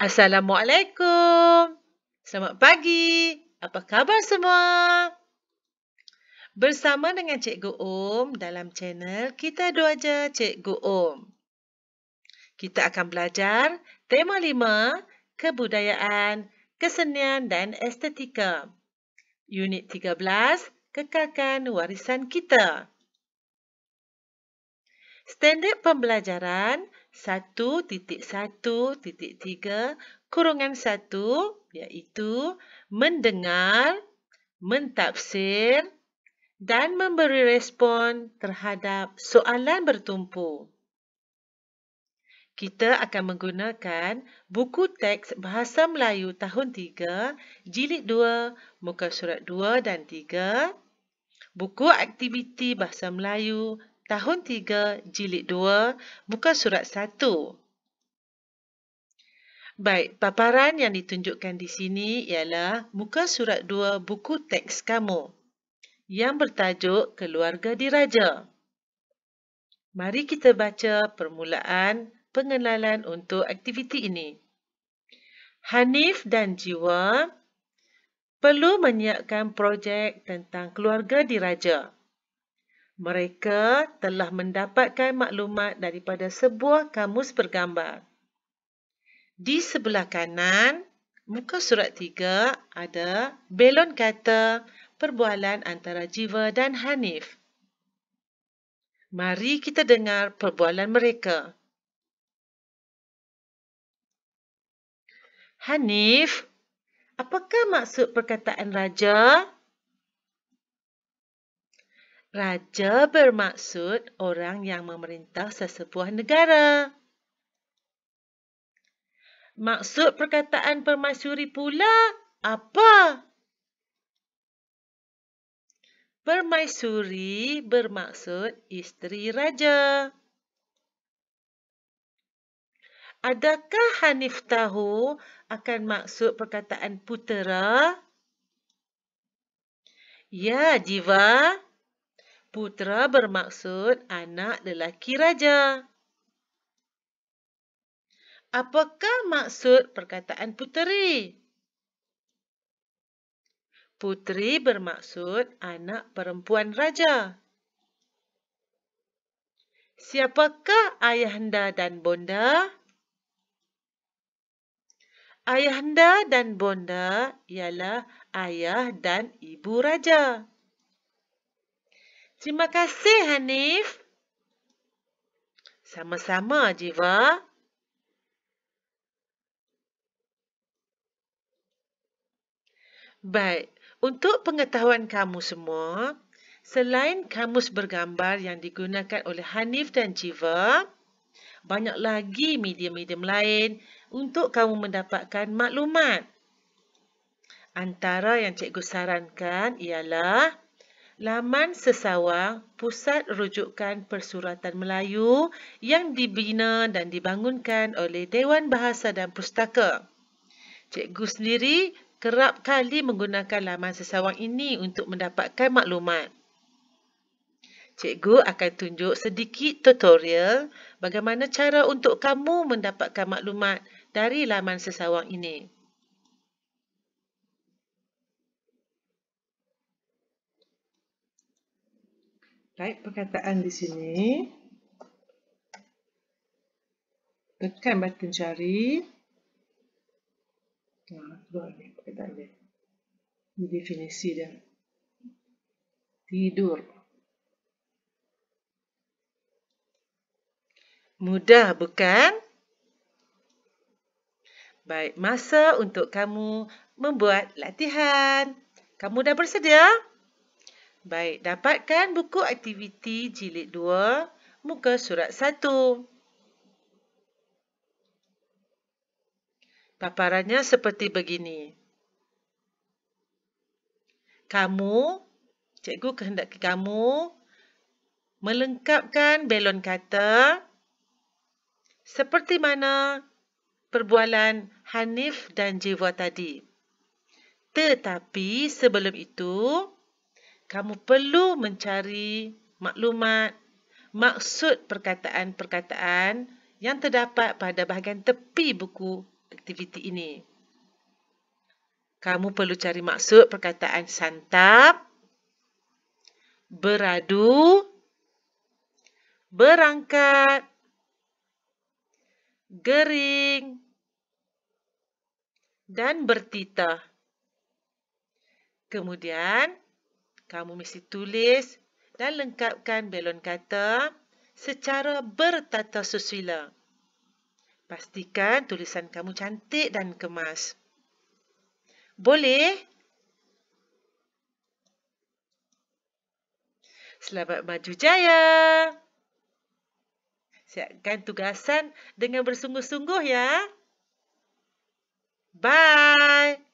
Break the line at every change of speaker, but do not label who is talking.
Assalamualaikum. Selamat pagi. Apa khabar semua? Bersama dengan Cikgu Om um dalam channel Kita Dua Je Cikgu Om. Um. Kita akan belajar tema 5 Kebudayaan, Kesenian dan Estetika. Unit 13 Kekalkan Warisan Kita. Standard pembelajaran 1.1.3 kurungan 1 iaitu mendengar, mentafsir dan memberi respon terhadap soalan bertumpu. Kita akan menggunakan buku teks Bahasa Melayu tahun 3, jilid 2, muka surat 2 dan 3, buku aktiviti Bahasa Melayu tahun 3, jilid 2, buka surat 1. Baik, paparan yang ditunjukkan di sini ialah muka surat 2 buku teks kamu yang bertajuk Keluarga Diraja. Mari kita baca permulaan pengenalan untuk aktiviti ini. Hanif dan Jiwa perlu menyiapkan projek tentang keluarga diraja. Mereka telah mendapatkan maklumat daripada sebuah kamus bergambar. Di sebelah kanan, muka surat tiga ada belon kata perbualan antara Jiva dan Hanif. Mari kita dengar perbualan mereka. Hanif, apakah maksud perkataan Raja? Raja bermaksud orang yang memerintah sesebuah negara. Maksud perkataan permaisuri pula apa? Permaisuri bermaksud isteri raja. Adakah Hanif tahu akan maksud perkataan putera? Ya, Jiva. Jiva. Putra bermaksud anak lelaki raja. Apakah maksud perkataan puteri? Puteri bermaksud anak perempuan raja. Siapakah ayah anda dan bonda? Ayah anda dan bonda ialah ayah dan ibu raja. Terima kasih, Hanif. Sama-sama, Jiva. Baik, untuk pengetahuan kamu semua, selain kamus bergambar yang digunakan oleh Hanif dan Jiva, banyak lagi media-media lain untuk kamu mendapatkan maklumat. Antara yang cikgu sarankan ialah Laman Sesawang, pusat rujukan persuratan Melayu yang dibina dan dibangunkan oleh Dewan Bahasa dan Pustaka. Cikgu sendiri kerap kali menggunakan laman Sesawang ini untuk mendapatkan maklumat. Cikgu akan tunjuk sedikit tutorial bagaimana cara untuk kamu mendapatkan maklumat dari laman Sesawang ini. Baik, perkataan di sini. Tekan button cari. Nah, keluar ni perkataan dia. Ini definisi dia. Tidur. Mudah bukan? Baik, masa untuk kamu membuat latihan. Kamu dah bersedia? Baik, dapatkan buku aktiviti jilid 2, muka surat 1. Paparannya seperti begini. Kamu, cikgu kehendaki kamu, melengkapkan belon kata seperti mana perbualan Hanif dan Jiwa tadi. Tetapi sebelum itu, kamu perlu mencari maklumat maksud perkataan-perkataan yang terdapat pada bahagian tepi buku aktiviti ini. Kamu perlu cari maksud perkataan santap, beradu, berangkat, gering, dan bertitah. Kemudian, kamu mesti tulis dan lengkapkan belon kata secara bertata susila. Pastikan tulisan kamu cantik dan kemas. Boleh? Selamat maju jaya! Siapkan tugasan dengan bersungguh-sungguh ya. Bye!